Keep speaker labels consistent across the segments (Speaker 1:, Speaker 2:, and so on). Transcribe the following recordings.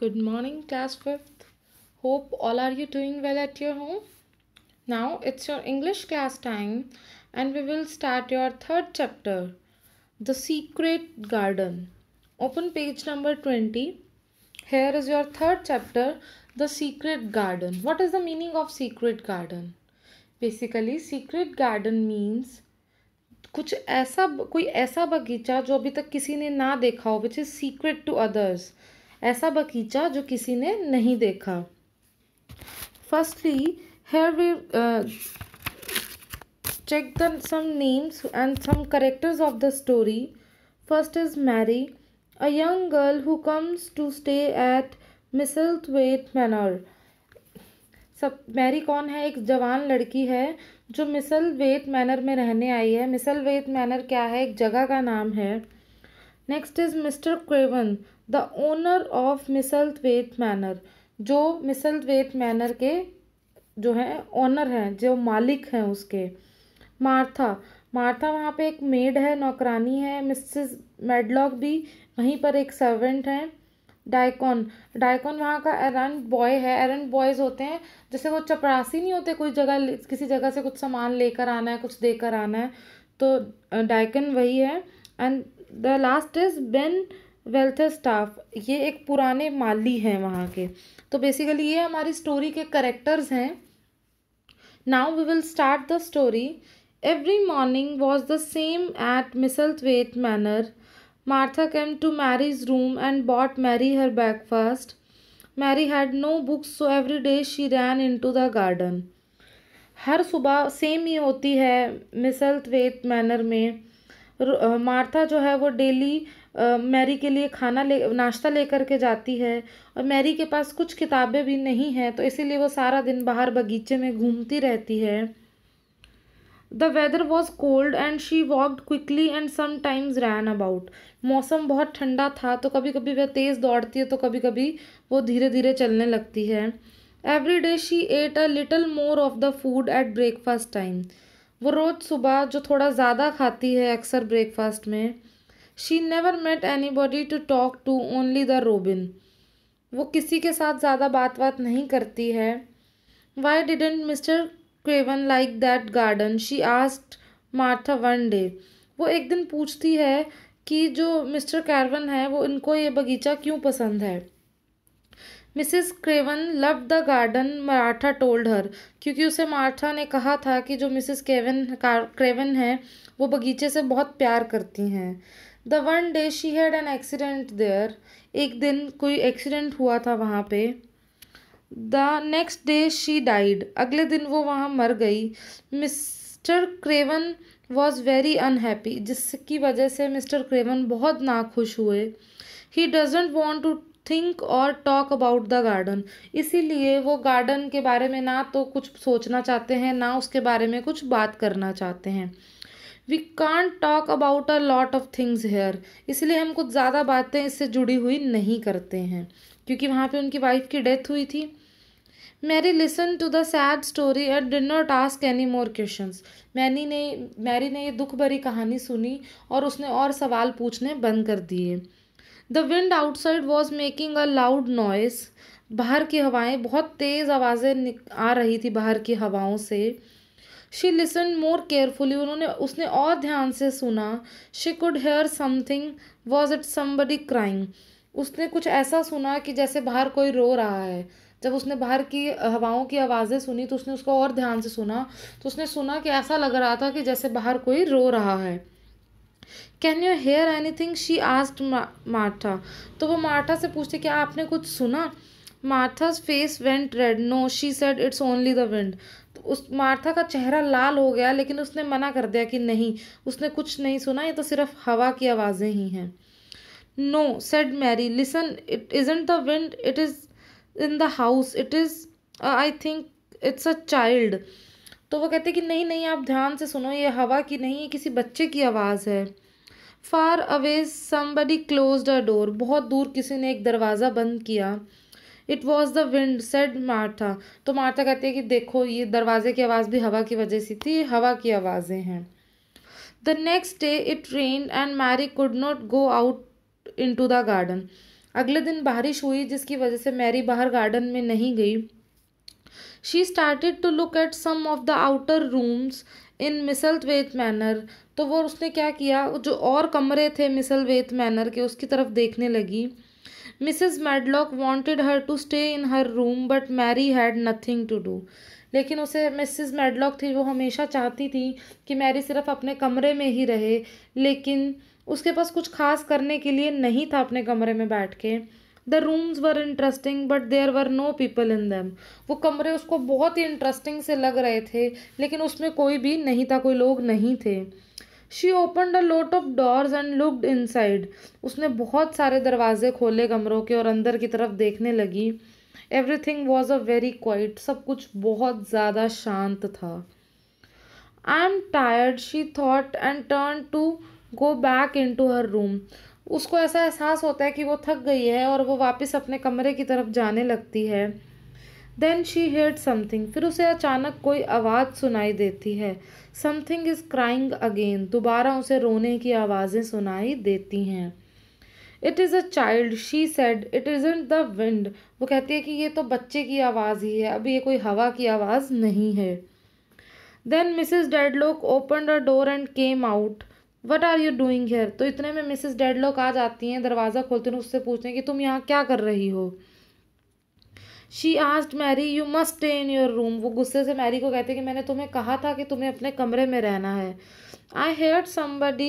Speaker 1: Good morning, class 5th. Hope all are you doing well at your home. Now it's your English class time and we will start your third chapter, The Secret Garden. Open page number 20. Here is your third chapter, The Secret Garden. What is the meaning of Secret Garden? Basically, Secret Garden means कुछ ऐसा कोई ऐसा बगीचा जो अभी तक किसी ने ना देखा हो which is secret to others. ऐसा बगीचा जो किसी ने नहीं देखा firstly here we check the some names and some characters of the story first is Mary a young girl who comes to stay at Misselthwaite Manor सब Mary कौन है एक जवान लड़की है जो मिसल वेट मैनर में रहने आई है मिसल वेट मैनर क्या है एक जगह का नाम है next is mister Craven the owner of Misselthwaite Manor जो मिसलवेत मैनर के जो है ओनर हैं जो मालिक हैं उसके मार्था मार्था वहाँ पे एक मेड है नौकरानी है मिसेस मेडलॉक भी वहीं पर एक सर्वेंट हैं डायकॉन डायकॉन वहाँ का एरन बॉय है एरन बॉयज़ होते हैं जैसे वो चपरासी नहीं होते कोई जगह किसी जगह से कुछ सामान लेकर आना है कुछ देकर आना है तो डायकन वही है and the last is Ben Weatherstaff ये एक पुराने माली हैं वहाँ के तो बेसिकली ये हमारी स्टोरी के करेक्टर्स हैं now we will start the story every morning was the same at Misselthwaite Manor Martha came to Mary's room and bought Mary her breakfast Mary had no books so every day she ran into the garden हर सुबह same ही होती है मिसलथवेट manner में Martha जो है वो daily Mary के लिए खाना ले नाश्ता लेकर के जाती है और मैरी के पास कुछ किताबें भी नहीं हैं तो इसीलिए वो सारा दिन बाहर बगीचे में घूमती रहती है the weather was cold and she walked quickly and times ran about मौसम बहुत ठंडा था तो कभी कभी वह तेज़ दौड़ती है तो कभी कभी वो धीरे धीरे चलने लगती है every day she ate a little more of the food at breakfast time वो रोज़ सुबह जो थोड़ा ज़्यादा खाती है अक्सर ब्रेकफास्ट में she never met anybody to talk to only the robin वो किसी के साथ ज़्यादा बात बात नहीं करती है why didn't Mr Craven like that garden she asked Martha one day वो एक दिन पूछती है कि जो मिस्टर कैरवन है वो इनको ये बगीचा क्यों पसंद है Mrs Craven love the garden Martha told her क्योंकि उसे मार्था ने कहा था कि जो मिसिस केवन क्रेवन है वो बगीचे से बहुत प्यार करती हैं the one day she had an accident there एक दिन कोई एक्सीडेंट हुआ था वहाँ पे the next day she died अगले दिन वो वहाँ मर गई Mr Craven was very unhappy जिसकी वजह से मिस्टर क्रेवन बहुत नाखुश हुए he doesn't want to think और टॉक अबाउट द गार्डन इसीलिए वो गार्डन के बारे में ना तो कुछ सोचना चाहते हैं ना उसके बारे में कुछ बात करना चाहते हैं we can't talk about a lot of things here इसलिए हम कुछ ज़्यादा बातें इससे जुड़ी हुई नहीं करते हैं क्योंकि वहाँ पे उनकी वाइफ की डेथ हुई थी Mary listen to the sad story and did not ask any more question Mary ने मैरी ने ये दुख भरी कहानी सुनी और उसने और सवाल पूछने बंद कर दिए the wind outside was making a loud noise बाहर की हवाएं बहुत तेज़ आवाज़ें आ रही थी बाहर की हवाओं से शी लिसन मोर केयरफुली उन्होंने उसने और ध्यान से सुना she could hear something was it somebody crying उसने कुछ ऐसा सुना कि जैसे बाहर कोई रो रहा है जब उसने बाहर की हवाओं की आवाज़ें सुनी तो उसने उसको और ध्यान से सुना तो उसने सुना कि ऐसा लग रहा था कि जैसे बाहर कोई रो रहा है can you hear anything she asked Martha तो वो मार्था से पूछते क्या आपने कुछ सुना Martha's face went red no she said it's only the wind उस मार्था का चेहरा लाल हो गया लेकिन उसने मना कर दिया कि नहीं उसने कुछ नहीं सुना ये तो सिर्फ हवा की आवाज़ें ही हैं no said Mary listen it isn't the wind it is in the house it is I think it's a child तो वो कहते कि नहीं नहीं आप ध्यान से सुनो ये हवा की नहीं है किसी बच्चे की आवाज़ है far away somebody close a door बहुत दूर किसी ने एक दरवाज़ा बंद किया it was the wind said Martha तो मार्था कहती है कि देखो ये दरवाजे की आवाज़ भी हवा की वजह से थी हवा की आवाज़ें हैं the next day it rain and Mary could not go out into the garden अगले दिन बारिश हुई जिसकी वजह से मैरी बाहर गार्डन में नहीं गई she started to look at some of the outer rooms in Misselthwaite Manor तो वो उसने क्या किया जो और कमरे थे मिसल वेथ मैनर के उसकी तरफ देखने लगी Mrs Medlock wanted her to stay in her room but Mary had nothing to do लेकिन उसे मिसेस मेडलॉक थी वो हमेशा चाहती थी कि मैरी सिर्फ अपने कमरे में ही रहे लेकिन उसके पास कुछ खास करने के लिए नहीं था अपने कमरे में बैठ के the rooms were interesting but there were no people in them वो कमरे उसको बहुत ही इंटरेस्टिंग से लग रहे थे लेकिन उसमें कोई भी नहीं था कोई लोग नहीं थे she open the lot of doors and looked inside उसने बहुत सारे दरवाजे खोले कमरों के और अंदर की तरफ देखने लगी thing was a very quiet सब कुछ बहुत ज़्यादा शांत था I am tired she thought and turn to go back into her room उसको ऐसा एहसास होता है कि वो थक गई है और वो वापस अपने कमरे की तरफ जाने लगती है देन शी हेड समथिंग फिर उसे अचानक कोई आवाज़ सुनाई देती है समथिंग इज़ क्राइंग अगेन दोबारा उसे रोने की आवाज़ें सुनाई देती हैं it is a child she said it is in the wind वो कहती है कि ये तो बच्चे की आवाज़ ही है अब ये कोई हवा की आवाज़ नहीं है then Mrs Medlock open the door and came out what are you doing here तो इतने में मिसिज डेडलॉक आ जाती हैं दरवाज़ा खोलते हैं उससे पूछते हैं कि तुम यहाँ क्या कर रही हो she asked Mary you must stay in your room वो गुस्से से मैरी को कहते कि मैंने तुम्हें कहा था कि तुम्हें अपने कमरे में रहना है I heard somebody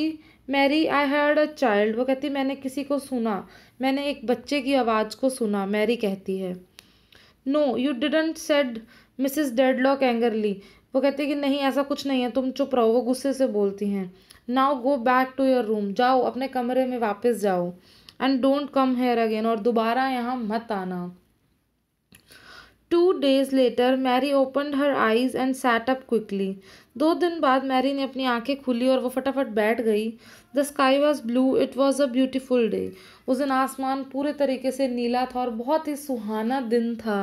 Speaker 1: Mary I had a child वो कहती मैंने किसी को सुना मैंने एक बच्चे की आवाज़ को सुना मैरी कहती है no you didn't said Mrs Medlock angrily वो कहती है कि नहीं ऐसा कुछ नहीं है तुम चुप रहो वो गुस्से से बोलती हैं now go back to your room जाओ अपने कमरे में वापस जाओ and don't come here again और दोबारा यहाँ मत आना two days later Mary opened her eyes and sat up quickly दो दिन बाद मैरी ने अपनी आंखें खुली और वो फटाफट बैठ गई the sky was blue it was a beautiful day उस दिन आसमान पूरे तरीके से नीला था और बहुत ही सुहाना दिन था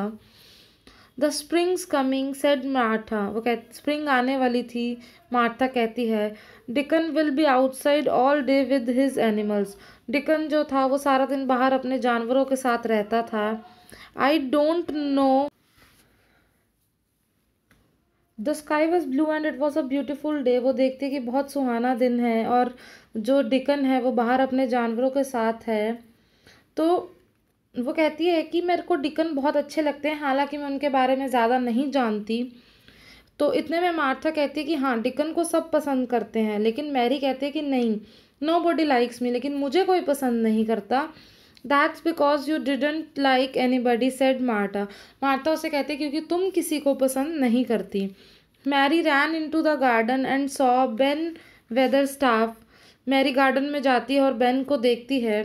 Speaker 1: the spring's coming said Martha वो कह स्प्रिंग आने वाली थी मार्था कहती है Dickon will be outside all day with his animals Dickon जो था वो सारा दिन बाहर अपने जानवरों के साथ रहता था I don't know the sky was blue and it was a beautiful day वो देखते कि बहुत सुहाना दिन है और जो डिकन है वो बाहर अपने जानवरों के साथ है तो वो कहती है कि मेरे को डिकन बहुत अच्छे लगते हैं हालांकि मैं उनके बारे में ज़्यादा नहीं जानती तो इतने में मार्था कहती है कि हाँ डिकन को सब पसंद करते हैं लेकिन मैरी कहती है कि नहीं नो बॉडी लाइक्स मी लेकिन मुझे कोई पसंद नहीं करता that's because you didn't like anybody said Martha Martha उसे कहते हैं क्योंकि तुम किसी को पसंद नहीं करती Mary ran into the garden and saw Ben Weatherstaff Mary garden में जाती है और बेन को देखती है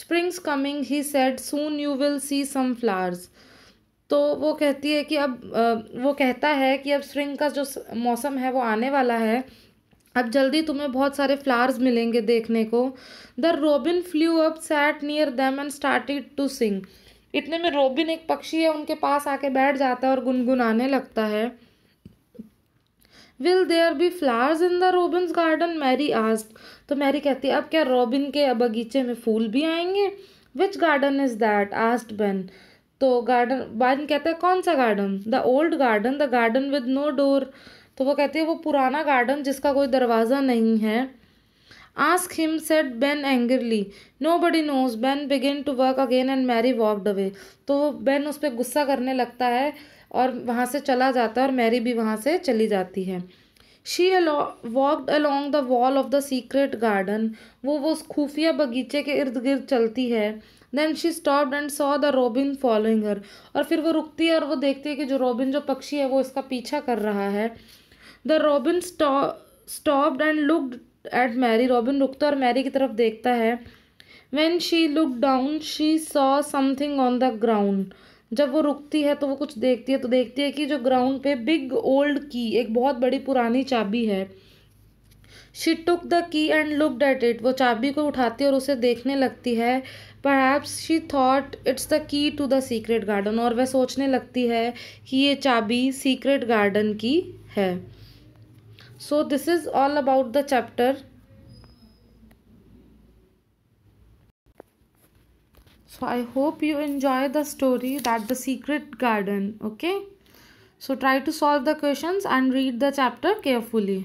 Speaker 1: spring's coming he said soon you will see some flowers तो वो कहती है कि अब वो कहता है कि अब स्प्रिंग का जो मौसम है वो आने वाला है अब जल्दी तुम्हें बहुत सारे फ्लावर्स मिलेंगे देखने को the robin flew up sat near them and started to sing इतने में रोबिन एक पक्षी है उनके पास आके बैठ जाता है और गुनगुनाने लगता है will there be flowers in the robin's garden Mary आज तो मैरी कहती है अब क्या रोबिन के बगीचे में फूल भी आएंगे which garden is that asked Ben तो गार्डन बैन कहता है कौन सा garden the old garden the garden with no door तो वो कहती है वो पुराना गार्डन जिसका कोई दरवाज़ा नहीं है him said Ben angrily nobody knows. Ben began to work again and Mary walked away. तो बेन उस पर गुस्सा करने लगता है और वहाँ से चला जाता है और मैरी भी वहाँ से चली जाती है she walked along the wall of the secret garden वो वो उस खुफिया बगीचे के इर्द गिर्द चलती है then she stop and saw the robin following her और फिर वो रुकती है और वो देखती है कि जो रोबिन जो पक्षी है वो इसका पीछा कर रहा है the robin stopped and looked at Mary robin रुकता और मैरी की तरफ देखता है when she look down she saw something on the ground जब वो रुकती है तो वो कुछ देखती है तो देखती है कि जो ग्राउंड पे बिग ओल्ड की एक बहुत बड़ी पुरानी चाबी है she took the key and looked at it वो चाबी को उठाती है और उसे देखने लगती है perhaps she thought it's the key to the secret garden और वह सोचने लगती है कि ये चाबी सीक्रेट गार्डन की है so this is all about the chapter so i hope you enjoy the story that the secret garden okay so try to solve the questions and read the chapter carefully